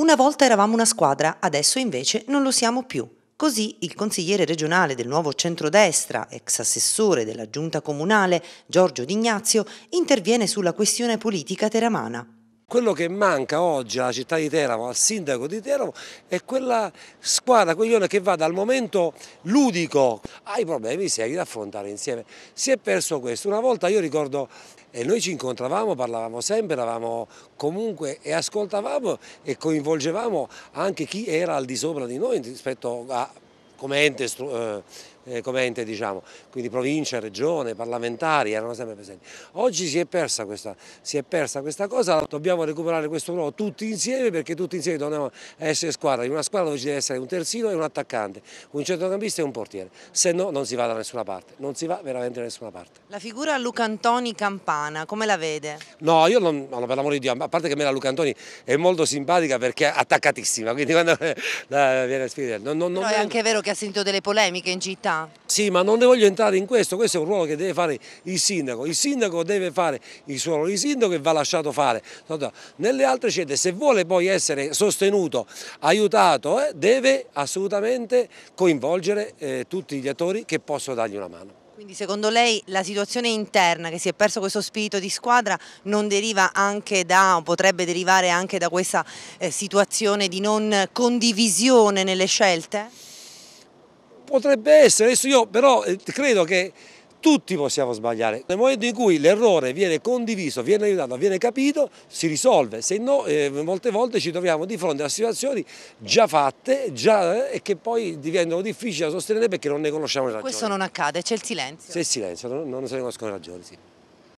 Una volta eravamo una squadra, adesso invece non lo siamo più. Così il consigliere regionale del nuovo centrodestra, ex assessore della giunta comunale, Giorgio D'Ignazio, interviene sulla questione politica teramana. Quello che manca oggi alla città di Teramo, al sindaco di Teramo, è quella squadra, quell'ione che va dal momento ludico ai problemi seri da affrontare insieme. Si è perso questo. Una volta io ricordo e eh, noi ci incontravamo, parlavamo sempre, eravamo comunque e ascoltavamo e coinvolgevamo anche chi era al di sopra di noi rispetto a come ente eh, eh, come ente, diciamo, quindi provincia, regione, parlamentari erano sempre presenti. Oggi si è persa questa, è persa questa cosa, dobbiamo recuperare questo ruolo tutti insieme perché tutti insieme dobbiamo essere squadra, in una squadra dove ci deve essere un terzino e un attaccante, un centrocampista e un portiere, se no non si va da nessuna parte, non si va veramente da nessuna parte. La figura Luca Antoni Campana, come la vede? No, io non, per l'amore di Dio, a parte che me la Luca Antoni è molto simpatica perché è attaccatissima, quindi quando la, viene a sfidare... Non, non, non è anche vero che ha sentito delle polemiche in città? Sì, ma non ne voglio entrare in questo, questo è un ruolo che deve fare il sindaco. Il sindaco deve fare il suo ruolo di sindaco e va lasciato fare. Nelle altre scelte, se vuole poi essere sostenuto, aiutato, eh, deve assolutamente coinvolgere eh, tutti gli attori che possono dargli una mano. Quindi secondo lei la situazione interna che si è perso questo spirito di squadra non deriva anche da, o potrebbe derivare anche da questa eh, situazione di non condivisione nelle scelte? potrebbe essere, adesso io però eh, credo che tutti possiamo sbagliare. Nel momento in cui l'errore viene condiviso, viene aiutato, viene capito, si risolve, se no eh, molte volte ci troviamo di fronte a situazioni già fatte già, eh, e che poi diventano difficili da sostenere perché non ne conosciamo le ragioni. Questo non accade, c'è il silenzio. C'è il silenzio, non, non se ne conoscono le ragioni, sì.